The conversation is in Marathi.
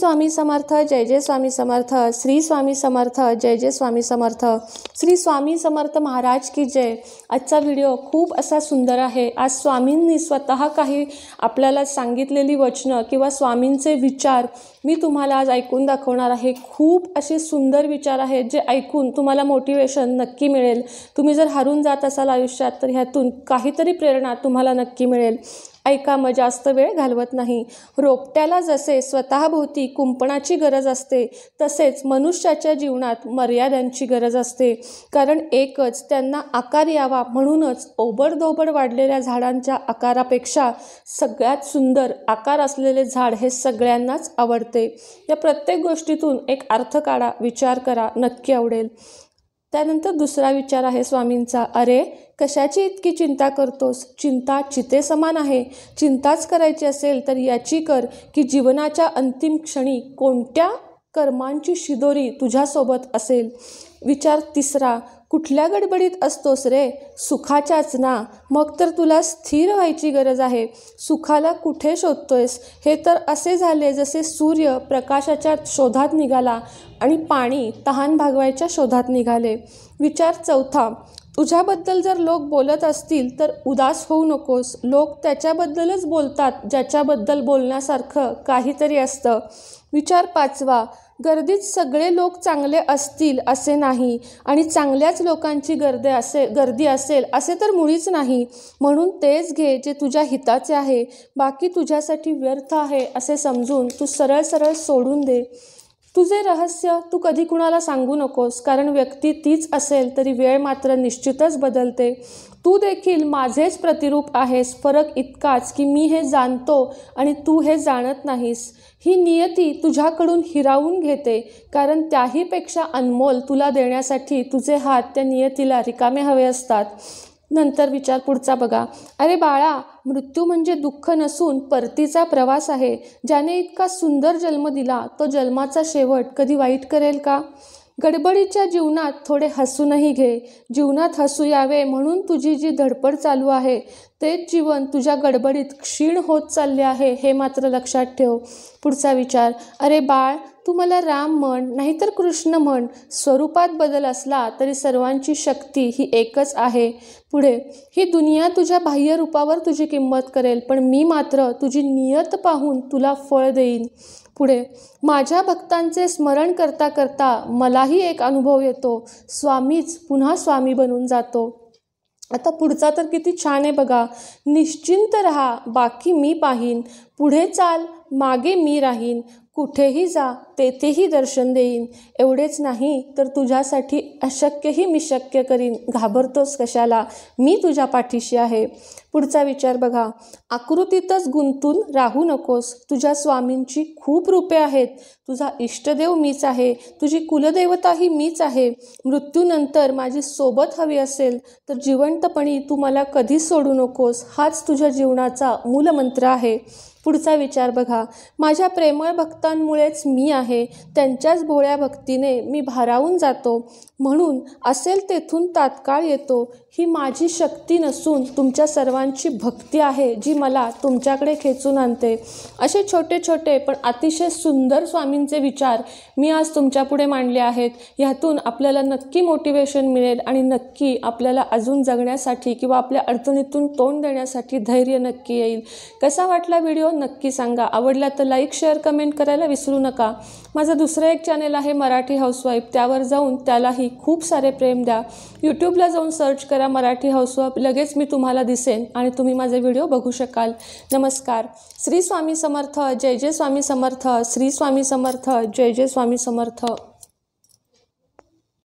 स्वामी समर्थ जय जय स्वामी समर्थ श्री स्वामी समर्थ जय जय स्वामी समर्थ श्री स्वामी समर्थ महाराज की जय आजचा व्हिडिओ खूप असा सुंदर आहे आज स्वामींनी स्वतः काही आपल्याला सांगितलेली वचनं किंवा स्वामींचे विचार मी तुम्हाला आज ऐकून दाखवणार आहे खूप असे सुंदर विचार आहेत जे ऐकून तुम्हाला मोटिवेशन नक्की मिळेल तुम्ही जर हरून जात असाल आयुष्यात तर ह्यातून काहीतरी प्रेरणा तुम्हाला नक्की मिळेल ऐका मग जास्त वेळ घालवत नाही रोपट्याला जसे स्वतःभोवती कुंपणाची गरज असते तसेच मनुष्याच्या जीवनात मर्यादांची गरज असते कारण एकच त्यांना आकार यावा म्हणूनच ओबडधोबड वाढलेल्या झाडांच्या आकारापेक्षा सगळ्यात सुंदर आकार असलेले झाड हे सगळ्यांनाच आवडते या प्रत्येक गोष्टीतून एक अर्थ काढा विचार करा नक्की आवडेल त्यानंतर दुसरा विचार आहे स्वामींचा अरे कशाची इतकी चिंता करतोस चिंता चिते समान आहे चिंताच करायची असेल तर याची कर की जीवनाच्या अंतिम क्षणी कोणत्या कर्मांची शिदोरी तुझ्यासोबत असेल विचार तिसरा कुठल्या गडबडीत असतोस रे सुखाच्याच ना मग तर तुला स्थिर व्हायची गरज आहे सुखाला कुठे शोधतोयस हे तर असे झाले जसे सूर्य प्रकाशाच्या शोधात निघाला आणि पाणी तहान भागवायच्या शोधात निघाले विचार चौथा तुझ्याबद्दल जर लोक बोलत असतील तर उदास होऊ नकोस लोक त्याच्याबद्दलच बोलतात ज्याच्याबद्दल बोलण्यासारखं काहीतरी असतं विचार पाचवा गर्दीत सगळे लोक चांगले असतील असे नाही आणि चांगल्याच लोकांची गर्दी असे गर्दी असेल असे तर मुळीच नाही म्हणून तेच घे जे तुझ्या हिताचे आहे बाकी तुझ्यासाठी व्यर्थ आहे असे समजून तू सरळ सरळ सोडून दे तुझे रहस्य तू कधी कुणाला सांगू नकोस कारण व्यक्ती तीच असेल तरी वेळ मात्र निश्चितच बदलते तू देखील माझेच प्रतिरूप आहेस फरक इतकाच की मी हे जाणतो आणि तू हे जाणत नाहीस ही नियती तुझ्याकडून हिरावून घेते कारण त्याहीपेक्षा अनमोल तुला देण्यासाठी तुझे हात त्या नियतीला रिकामे हवे असतात नंतर विचार पुढचा बघा अरे बाळा मृत्यू म्हणजे दुःख नसून परतीचा प्रवास आहे ज्याने इतका सुंदर जन्म दिला तो जन्माचा शेवट कधी वाईट करेल का गडबडीच्या जीवनात थोडे हसूनही घे जीवनात हसू यावे म्हणून तुझी जी धडपड चालू आहे तेच जीवन तुझ्या गडबडीत क्षीण होत चालले आहे हे मात्र लक्षात ठेव पुढचा विचार अरे बाळ तू मला राम म्हण नाहीतर कृष्ण म्हण स्वरूपात बदल असला तरी सर्वांची शक्ती ही एकच आहे पुढे ही दुनिया तुझ्या बाह्य रूपावर तुझी किंमत करेल पण मी मात्र तुझी नियत पाहून तुला फळ देईन पुढे माझ्या भक्तांचे स्मरण करता करता मलाही एक अनुभव येतो स्वामीच पुन्हा स्वामी बनून जातो आता पुढचा तर किती छान आहे बघा निश्चिंत रहा बाकी मी पाहीन पुढे चाल मागे मी राहीन कुठेही जा तेथेही दर्शन देईन एवढेच नाही तर तुझ्यासाठी अशक्यही मी शक्य करीन घाबरतोस कशाला मी तुझ्या पाठीशी आहे पुढचा विचार बघा आकृतीतच गुंतून राहू नकोस तुझ्या स्वामींची खूप रूपे आहेत तुझा इष्टदेव मीच आहे तुझी कुलदेवता ही मीच आहे मृत्यूनंतर माझी सोबत हवी असेल तर जिवंतपणी तू मला कधीच सोडू नकोस हाच तुझ्या जीवनाचा मूलमंत्र आहे पुढचा विचार बघा माझ्या प्रेमळ भक्तांमुळेच मी आहे त्यांच्याच भोळ्या भक्तीने मी भारावून जातो म्हणून असेल तेथून तात्काळ येतो ही माझी शक्ती नसून तुमच्या सर्वांची भक्ती आहे जी मला तुमच्याकडे खेचून आणते असे छोटे छोटे पण अतिशय सुंदर स्वामींचे विचार मी आज तुमच्यापुढे मांडले आहेत ह्यातून आपल्याला नक्की मोटिवेशन मिळेल आणि नक्की आपल्याला अजून जगण्यासाठी किंवा आपल्या अडचणीतून तोंड देण्यासाठी धैर्य नक्की येईल कसा वाटला व्हिडिओ नक्की सांगा आवडला तर लाईक शेअर कमेंट करायला विसरू नका माझं दुसरं एक चॅनेल आहे मराठी हाऊसवाईफ त्यावर जाऊन त्यालाही खूप सारे प्रेम द्या यूट्यूबला जाऊन सर्च करा मराठी हाऊसवाईफ लगेच मी तुम्हाला दिसेन आणि तुम्ही माझे व्हिडिओ बघू शकाल नमस्कार श्री स्वामी समर्थ जय जय स्वामी समर्थ श्री स्वामी समर्थ जय जय स्वामी समर्थ